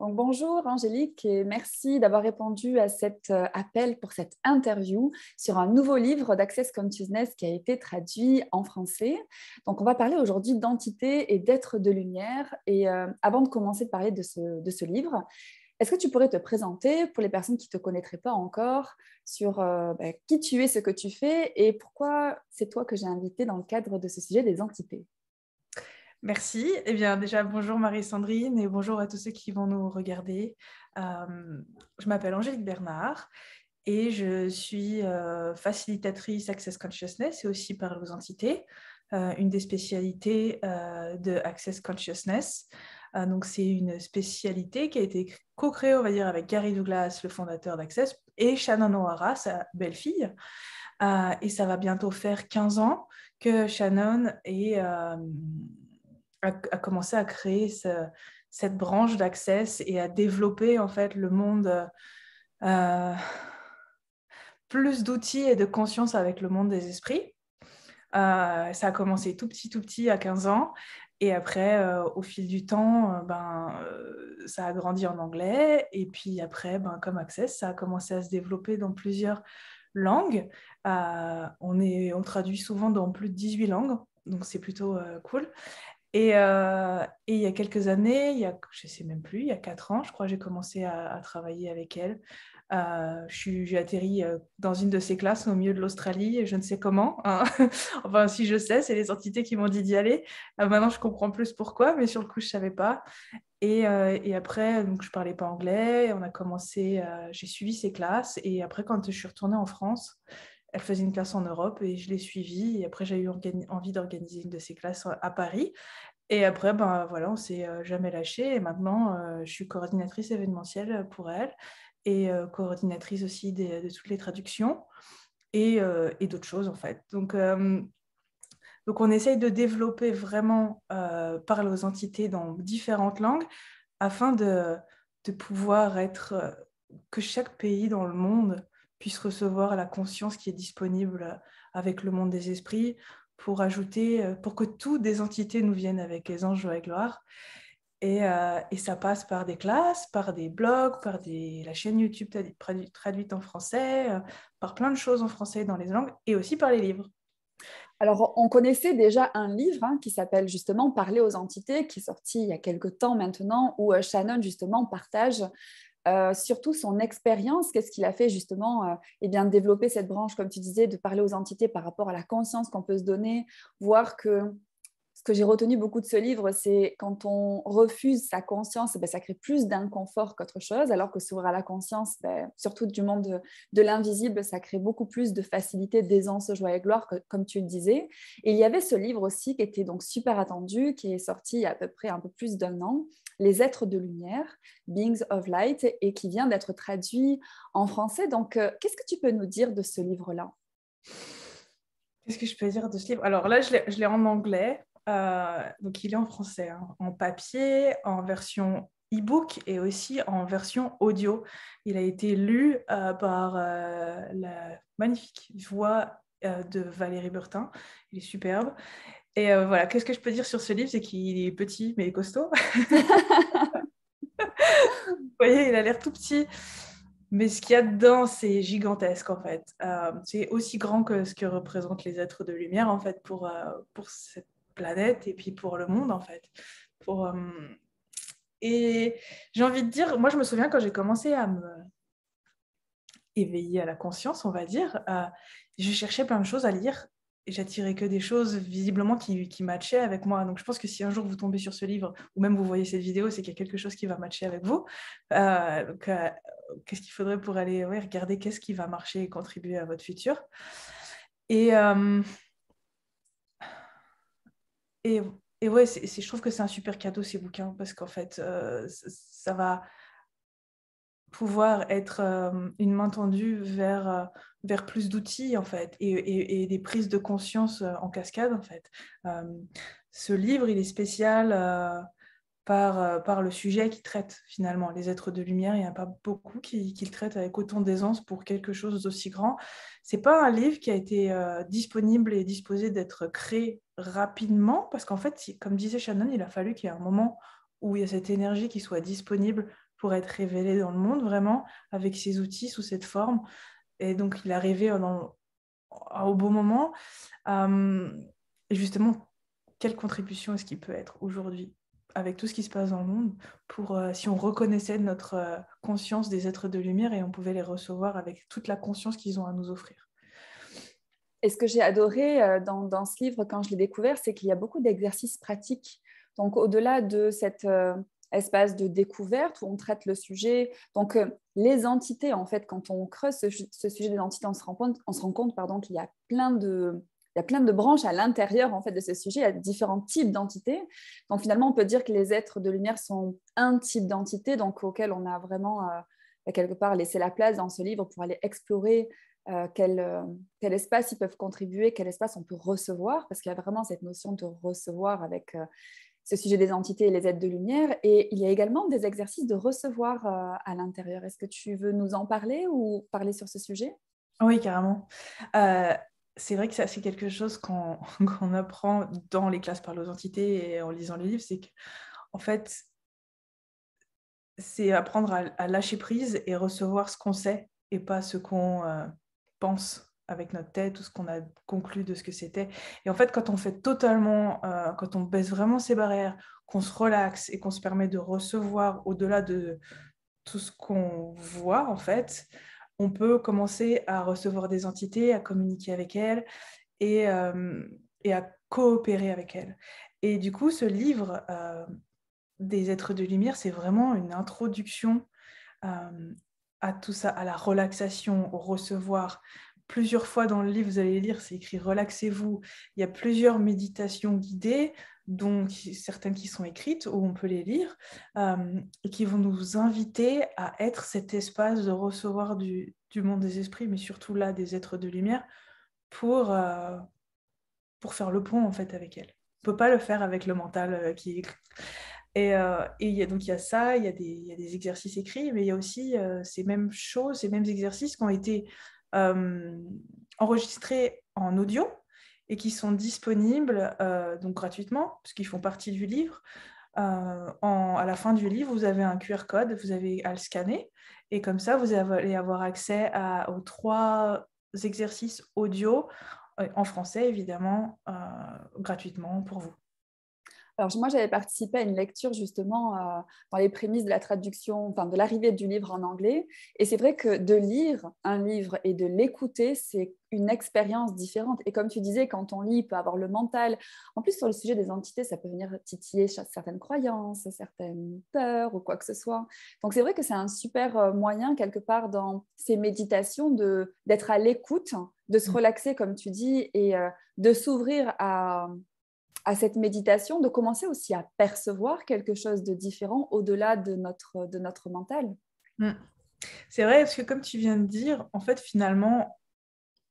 Donc, bonjour Angélique et merci d'avoir répondu à cet euh, appel pour cette interview sur un nouveau livre d'Access Consciousness qui a été traduit en français. Donc on va parler aujourd'hui d'entité et d'être de lumière. Et euh, avant de commencer de parler de ce, livre, est-ce que tu pourrais te présenter pour les personnes qui ne te connaîtraient pas encore sur euh, ben, qui tu es, ce que tu fais et pourquoi c'est toi que j'ai invité dans le cadre de ce sujet des entités Merci. Eh bien, déjà, bonjour Marie-Sandrine et bonjour à tous ceux qui vont nous regarder. Euh, je m'appelle Angélique Bernard et je suis euh, facilitatrice Access Consciousness et aussi par aux entités, euh, une des spécialités de Access Consciousness. donc, c'est une spécialité qui a été co-créée, on va dire, avec Gary Douglas, le fondateur d'Access, et Shannon O'Hara, sa belle-fille. et ça va bientôt faire 15 ans que Shannon est a commencé à créer cette branche d'Access et à développer en fait le monde euh, plus d'outils et de conscience avec le monde des esprits. Euh, ça a commencé tout petit, tout petit à 15 ans. Et après, euh, au fil du temps, ben, ça a grandi en anglais. Et puis après, ben, comme Access, ça a commencé à se développer dans plusieurs langues. on, est, on traduit souvent dans plus de 18 langues, donc c'est plutôt cool. Euh, et, il y a quelques années, il y a, je ne sais même plus, il y a quatre ans, je crois, j'ai commencé à, travailler avec elle. Euh, j'ai atterri euh, dans une de ses classes au milieu de l'Australie, je ne sais comment. Hein. enfin, si je sais, c'est les entités qui m'ont dit d'y aller. maintenant, je comprends plus pourquoi, mais sur le coup, je ne savais pas. Et, après, donc, je ne parlais pas anglais. On a commencé, j'ai suivi ses classes. Et après, quand je suis retournée en France, elle faisait une classe en Europe et je l'ai suivie. Et après, j'ai eu envie d'organiser une de ses classes euh, à Paris. Et après, ben, voilà, on s'est euh, jamais lâché. Et maintenant, euh, je suis coordinatrice événementielle pour elle et coordinatrice aussi de toutes les traductions et, d'autres choses, en fait. Donc, donc, on essaye de développer vraiment par les entités dans différentes langues afin de, de pouvoir être, que chaque pays dans le monde puisse recevoir la conscience qui est disponible euh, avec le monde des esprits pour ajouter, euh, pour que toutes des entités nous viennent avec les anges, joie et gloire. Euh, et, ça passe par des classes, par des blogs, par des, la chaîne YouTube traduite, en français, par plein de choses en français dans les langues et aussi par les livres. Alors, on connaissait déjà un livre hein, qui s'appelle justement Parler aux entités, qui est sorti il y a quelques temps maintenant, où Shannon justement partage euh, surtout son expérience, qu'est-ce qu'il a fait justement et euh, eh bien, de développer cette branche, comme tu disais, de parler aux entités par rapport à la conscience qu'on peut se donner, voir que que j'ai retenu beaucoup de ce livre, c'est quand on refuse sa conscience, ben, ça crée plus d'inconfort qu'autre chose, alors que s'ouvrir à la conscience, ben, surtout du monde de, l'invisible, ça crée beaucoup plus de facilité, d'aisance, joie et gloire, comme tu le disais. Et il y avait ce livre aussi qui était donc super attendu, qui est sorti il y a à peu près un peu plus d'un an, Les êtres de lumière, Beings of Light, et qui vient d'être traduit en français. Donc, euh, qu'est-ce que tu peux nous dire de ce livre-là Qu'est-ce que je peux dire de ce livre Alors là, je l'ai en anglais euh, donc il est en français, hein, en papier, en version e-book et aussi en version audio. Il a été lu euh, par euh, la magnifique voix de Valérie Bertin. Il est superbe. Et voilà, qu'est-ce que je peux dire sur ce livre C'est qu'il est petit mais costaud. Vous voyez, il a l'air tout petit. Mais ce qu'il y a dedans, c'est gigantesque en fait. c'est aussi grand que ce que représentent les êtres de lumière en fait pour, pour cette planète et puis pour le monde en fait. Pour, euh, Et j'ai envie de dire, moi je me souviens quand j'ai commencé à me éveiller à la conscience, on va dire, euh, je cherchais plein de choses à lire et j'attirais que des choses visiblement qui, qui matchaient avec moi. Donc je pense que si un jour vous tombez sur ce livre ou même vous voyez cette vidéo, c'est qu'il y a quelque chose qui va matcher avec vous. Euh, donc, qu'est-ce qu'il faudrait pour aller regarder qu'est-ce qui va marcher et contribuer à votre futur Et et, et ouais, je trouve que c'est un super cadeau ces bouquins parce qu'en fait, euh, ça va pouvoir être euh, une main tendue vers, euh, vers plus d'outils en fait et, et, des prises de conscience en cascade en fait. ce livre, il est spécial par, euh, par le sujet qu'il traite finalement. Les êtres de lumière, il n'y en a pas beaucoup qui, qui, le traitent avec autant d'aisance pour quelque chose d'aussi grand. C'est pas un livre qui a été euh, disponible et disposé d'être créé rapidement, parce qu'en fait, comme disait Shannon, il a fallu qu'il y ait un moment où il y a cette énergie qui soit disponible pour être révélée dans le monde, vraiment, avec ses outils sous cette forme. Et donc, il est arrivé au bon moment. Euh, et justement, quelle contribution est-ce qu'il peut être aujourd'hui avec tout ce qui se passe dans le monde, pour euh, si on reconnaissait notre euh, conscience des êtres de lumière et on pouvait les recevoir avec toute la conscience qu'ils ont à nous offrir. Et ce que j'ai adoré euh, dans, ce livre quand je l'ai découvert, c'est qu'il y a beaucoup d'exercices pratiques. Donc au-delà de cet espace de découverte où on traite le sujet, donc les entités, en fait, quand on creuse ce, sujet des entités, on se rend compte, on se compte qu'il y a plein de, il y a plein de branches à l'intérieur en fait de ce sujet, il y a différents types d'entités. Donc finalement, on peut dire que les êtres de lumière sont un type d'entité, donc auquel on a vraiment euh, quelque part laissé la place dans ce livre pour aller explorer euh, quel, euh, quel, espace ils peuvent contribuer, quel espace on peut recevoir, parce qu'il y a vraiment cette notion de recevoir avec ce sujet des entités et les êtres de lumière. Et il y a également des exercices de recevoir à l'intérieur. Est-ce que tu veux nous en parler ou parler sur ce sujet oui, carrément c'est vrai que c'est quelque chose qu'on, apprend dans les classes par entités et en lisant les livres, c'est que, en fait, c'est apprendre à, lâcher prise et recevoir ce qu'on sait et pas ce qu'on euh, pense avec notre tête ou ce qu'on a conclu de ce que c'était. Et en fait, quand on fait totalement, euh, quand on baisse vraiment ses barrières, qu'on se relaxe et qu'on se permet de recevoir au-delà de tout ce qu'on voit, en fait, on peut commencer à recevoir des entités, à communiquer avec elles et, euh, à coopérer avec elles. Et du coup, ce livre euh, des êtres de lumière, c'est vraiment une introduction euh, à tout ça, à la relaxation, au recevoir, plusieurs fois dans le livre, vous allez lire, c'est écrit relaxez-vous. Il y a plusieurs méditations guidées, dont certaines qui sont écrites où on peut les lire, euh, qui vont nous inviter à être cet espace de recevoir du, monde des esprits, mais surtout là des êtres de lumière, pour, euh, pour faire le pont en fait avec elles. On peut pas le faire avec le mental euh, qui est et, et a, donc il y a ça, il y, a des exercices écrits, mais il y a aussi ces mêmes choses, ces mêmes exercices qui ont été euh, enregistrés en audio et qui sont disponibles euh, donc gratuitement, qu'ils font partie du livre. Euh, à la fin du livre, vous avez un QR code, vous avez à le scanner, et comme ça, vous allez avoir accès aux trois exercices audio, en français évidemment, gratuitement pour vous. Alors moi, j'avais participé à une lecture justement euh, dans les prémices de la traduction, enfin de l'arrivée du livre en anglais. Et c'est vrai que de lire un livre et de l'écouter, c'est une expérience différente. Et comme tu disais, quand on lit, il peut avoir le mental. En plus, sur le sujet des entités, ça peut venir titiller certaines croyances, certaines peurs ou quoi que ce soit. Donc c'est vrai que c'est un super euh, moyen, quelque part, dans ces méditations, d'être à l'écoute, de se mmh. relaxer, comme tu dis, et euh, de s'ouvrir à à cette méditation, de commencer aussi à percevoir quelque chose de différent au-delà de notre, de notre mental. Mm. C'est vrai, parce que comme tu viens de dire, en fait, finalement,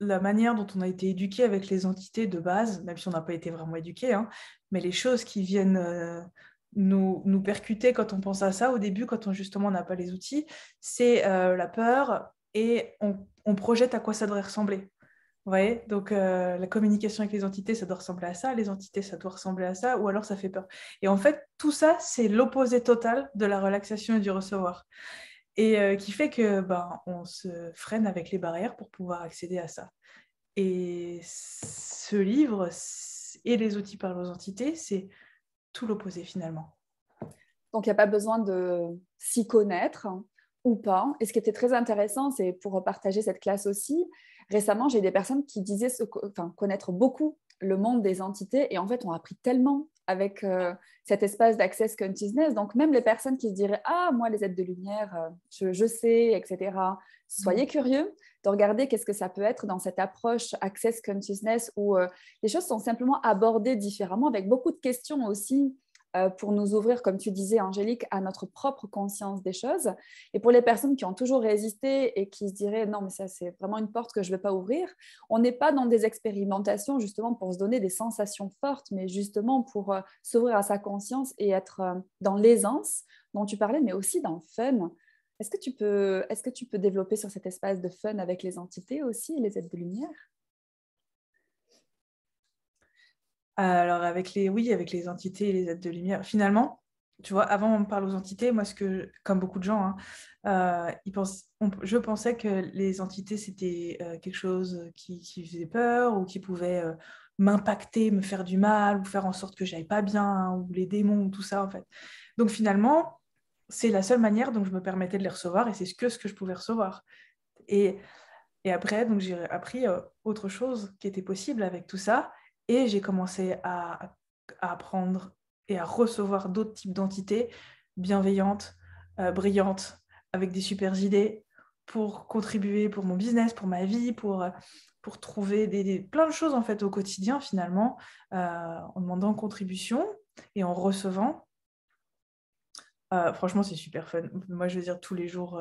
la manière dont on a été éduqué avec les entités de base, même si on n'a pas été vraiment éduqué, hein, mais les choses qui viennent euh, nous, nous, percuter quand on pense à ça au début, quand on justement n'a pas les outils, c'est euh, la peur et on projette à quoi ça devrait ressembler. Donc, euh, la communication avec les entités, ça doit ressembler à ça, les entités, ça doit ressembler à ça, ou alors ça fait peur. Et en fait, tout ça, c'est l'opposé total de la relaxation et du recevoir. Et euh, qui fait que ben, on se freine avec les barrières pour pouvoir accéder à ça. Et ce livre et les outils par les entités, c'est tout l'opposé finalement. Donc, il n'y a pas besoin de s'y connaître, ou pas. Et ce qui était très intéressant, c'est pour partager cette classe aussi, récemment, j'ai des personnes qui disaient connaître beaucoup le monde des entités et en fait, on a appris tellement avec euh, cet espace d'Access Consciousness. Donc, même les personnes qui se diraient Ah, moi, les aides de lumière, euh, je, sais, etc. Soyez mm. curieux de regarder qu'est-ce que ça peut être dans cette approche Access Consciousness où euh, les choses sont simplement abordées différemment avec beaucoup de questions aussi euh, pour nous ouvrir, comme tu disais, Angélique, à notre propre conscience des choses. Et pour les personnes qui ont toujours résisté et qui se diraient non, mais ça, c'est vraiment une porte que je ne veux pas ouvrir, on n'est pas dans des expérimentations justement pour se donner des sensations fortes, mais justement pour euh, s'ouvrir à sa conscience et être euh, dans l'aisance dont tu parlais, mais aussi dans le fun. Est-ce que, tu peux, est-ce que tu peux développer sur cet espace de fun avec les entités aussi et les êtres de lumière alors avec les, oui, avec les entités et les aides de lumière. Finalement, tu vois, avant on me parle aux entités, moi ce que, comme beaucoup de gens, hein, euh, je pensais que les entités c'était euh, quelque chose qui, faisait peur ou qui pouvait euh, m'impacter, me faire du mal ou faire en sorte que j'aille pas bien ou les démons ou tout ça en fait. Donc finalement, c'est la seule manière dont je me permettais de les recevoir et c'est que ce que je pouvais recevoir. Et, et après, donc j'ai appris autre chose qui était possible avec tout ça et j'ai commencé à, apprendre et à recevoir d'autres types d'entités bienveillantes, euh, brillantes, avec des super idées pour contribuer pour mon business, pour ma vie, pour, euh, pour trouver des, plein de choses en fait au quotidien finalement, euh, en demandant contribution et en recevant. franchement, c'est super fun. Moi, je veux dire, tous les jours,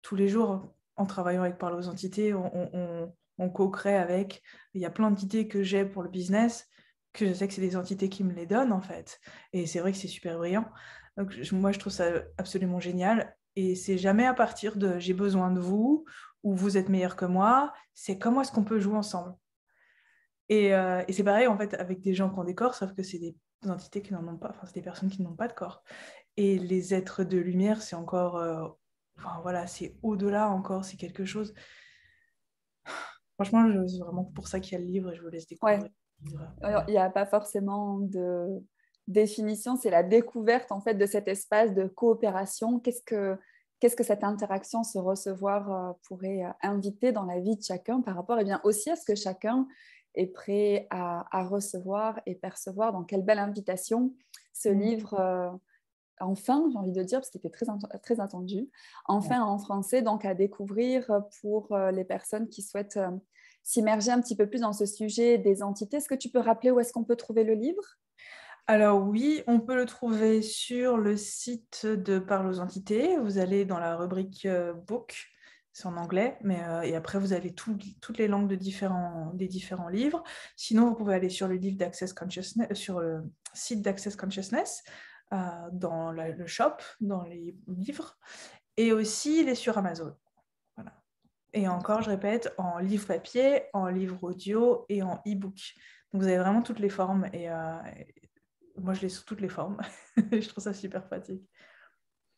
tous les jours, en travaillant avec Parle aux entités, on, on co-crée avec. Il y a plein d'idées que j'ai pour le business, que je sais que c'est des entités qui me les donnent en fait. Et c'est vrai que c'est super brillant. Donc moi, je trouve ça absolument génial. Et c'est jamais à partir de j'ai besoin de vous ou vous êtes meilleur que moi. C'est comment est-ce qu'on peut jouer ensemble. Euh, et, c'est pareil en fait avec des gens qui ont des corps, sauf que c'est des entités qui n'en ont pas. Enfin, c'est des personnes qui n'ont pas de corps. Et les êtres de lumière, c'est encore, euh, enfin voilà, c'est au-delà encore. C'est quelque chose Franchement, c'est vraiment pour ça qu'il y a le livre et je vous laisse découvrir. Il n'y a pas forcément de définition, c'est la découverte en fait de cet espace de coopération. Qu'est-ce que qu'est-ce que cette interaction, ce recevoir euh, pourrait euh, inviter dans la vie de chacun par rapport eh bien, aussi à ce que chacun est prêt à, recevoir et percevoir Dans quelle belle invitation ce mmh. livre euh, enfin, j'ai envie de dire, parce qu'il était très, très attendu, enfin en français, donc à découvrir euh, pour euh, les personnes qui souhaitent euh, s'immerger un petit peu plus dans ce sujet des entités. Est-ce que tu peux rappeler où est-ce qu'on peut trouver le livre alors oui, on peut le trouver sur le site de Parle aux entités. Vous allez dans la rubrique book, c'est en anglais, mais et après vous avez toutes les langues des différents livres. Sinon, vous pouvez aller sur le livre d'Access Consciousness, sur le site d'Access Consciousness. Euh, dans le shop, dans les livres, et aussi il est sur Amazon. Voilà. Et encore, je répète, en livre papier, en livre audio et en e-book. Donc vous avez vraiment toutes les formes et, euh, moi je l'ai sous toutes les formes. je trouve ça super pratique.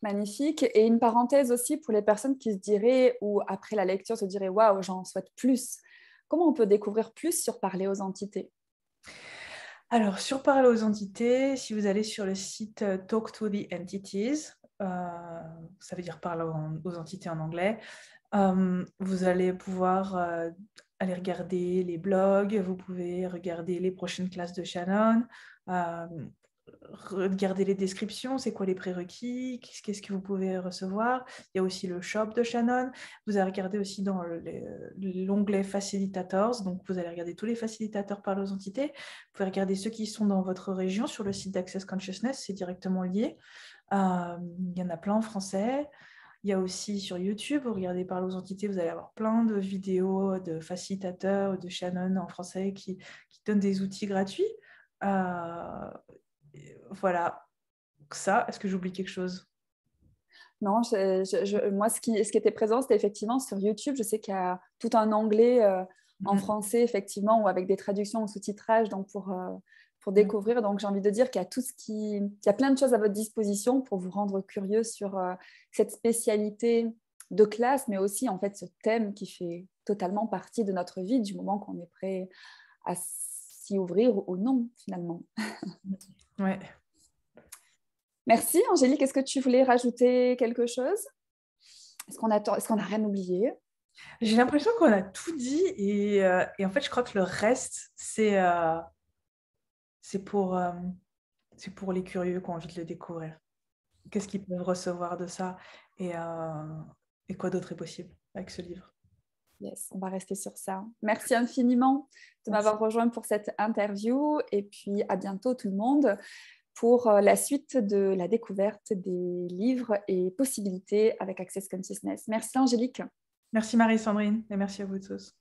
Magnifique. Et une parenthèse aussi pour les personnes qui se diraient ou après la lecture se diraient waouh, j'en souhaite plus. Comment on peut découvrir plus sur parler aux entités alors, sur Parler aux entités, si vous allez sur le site euh, Talk to the Entities, euh, ça veut dire Parler aux entités en anglais, euh, vous allez pouvoir aller regarder les blogs, vous pouvez regarder les prochaines classes de Shannon. Regardez les descriptions, c'est quoi les prérequis, qu'est-ce que vous pouvez recevoir. Il y a aussi le shop de Shannon. Vous allez regarder aussi dans l'onglet Facilitators, donc vous allez regarder tous les facilitateurs par les entités. Vous pouvez regarder ceux qui sont dans votre région sur le site d'Access Consciousness, c'est directement lié. Euh, il y en a plein en français. Il y a aussi sur YouTube, vous regardez par les entités, vous allez avoir plein de vidéos de facilitateurs, de Shannon en français qui, donnent des outils gratuits. Euh, voilà, ça, est-ce que j'oublie quelque chose non, moi, ce qui, ce qui était présent, c'était effectivement sur YouTube. Je sais qu'il y a tout un anglais euh, en mhm. français, effectivement, ou avec des traductions ou sous titrage donc pour, euh, pour mhm. découvrir. Donc, j'ai envie de dire qu'il y a tout ce qui... Il plein de choses à votre disposition pour vous rendre curieux sur euh, cette spécialité de classe, mais aussi, en fait, ce thème qui fait totalement partie de notre vie du moment qu'on est prêt à ouvrir ou non, finalement. Merci Angélique, est-ce que tu voulais rajouter quelque chose Est-ce qu'on a, est rien oublié J'ai l'impression qu'on a tout dit et, euh, en fait je crois que le reste c'est euh, pour, euh, pour les curieux qui ont envie de le découvrir. Qu'est-ce qu'ils peuvent recevoir de ça et quoi d'autre est possible avec ce livre Yes, on va rester sur ça. Merci infiniment de m'avoir rejoint pour cette interview et puis à bientôt tout le monde pour euh, la suite de la découverte des livres et possibilités avec Access Consciousness. Merci Angélique. Merci Marie-Sandrine et merci à vous tous.